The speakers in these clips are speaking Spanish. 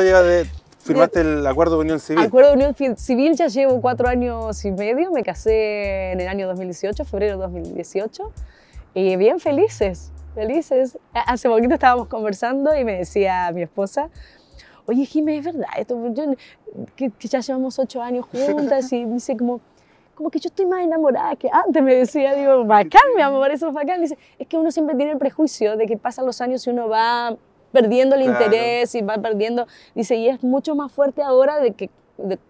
lleva de firmaste el acuerdo de unión civil? Acuerdo de unión civil ya llevo cuatro años y medio. Me casé en el año 2018, febrero 2018. Y bien felices, felices. Hace poquito estábamos conversando y me decía mi esposa, oye Jimé, es verdad, esto, que, ya llevamos ocho años juntas y dice como, como que yo estoy más enamorada que antes, me decía, digo, bacán, mi amor, eso es bacán. Dice, es que uno siempre tiene el prejuicio de que pasan los años y uno va perdiendo el interés y va perdiendo. Dice, y es mucho más fuerte ahora de que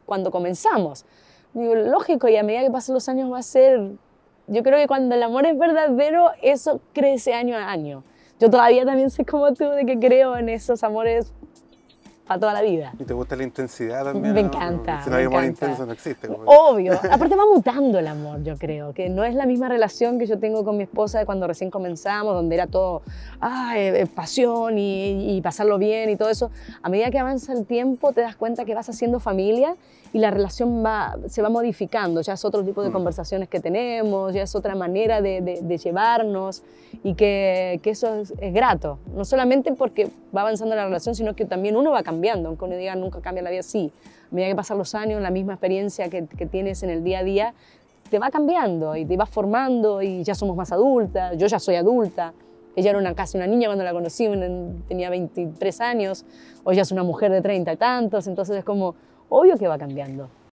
cuando comenzamos. Digo, lógico, y a medida que pasan los años va a ser. Yo creo que cuando el amor es verdadero, eso crece año a año. Yo todavía también sé como tú, de que creo en esos amores toda la vida. ¿Y te gusta la intensidad Me encanta. Si no hay amor intenso, no existe. Obvio. Aparte, va mutando el amor, yo creo. Que no es la misma relación que yo tengo con mi esposa de cuando recién comenzamos, donde era todo ah, eh, eh, pasión y, pasarlo bien y todo eso. A medida que avanza el tiempo, te das cuenta que vas haciendo familia y la relación va, se va modificando, ya es otro tipo de mm. conversaciones que tenemos, ya es otra manera de, llevarnos y que, eso es, es, grato, no solamente porque va avanzando la relación, sino que también uno va cambiando aunque uno diga nunca cambia la vida, sí. A medida que pasan los años, la misma experiencia que, tienes en el día a día te va cambiando y te vas formando y ya somos más adultas, yo ya soy adulta, ella era una, casi una niña cuando la conocí, tenía 23 años, hoy ya es una mujer de 30 y tantos, entonces es como, obvio que va cambiando.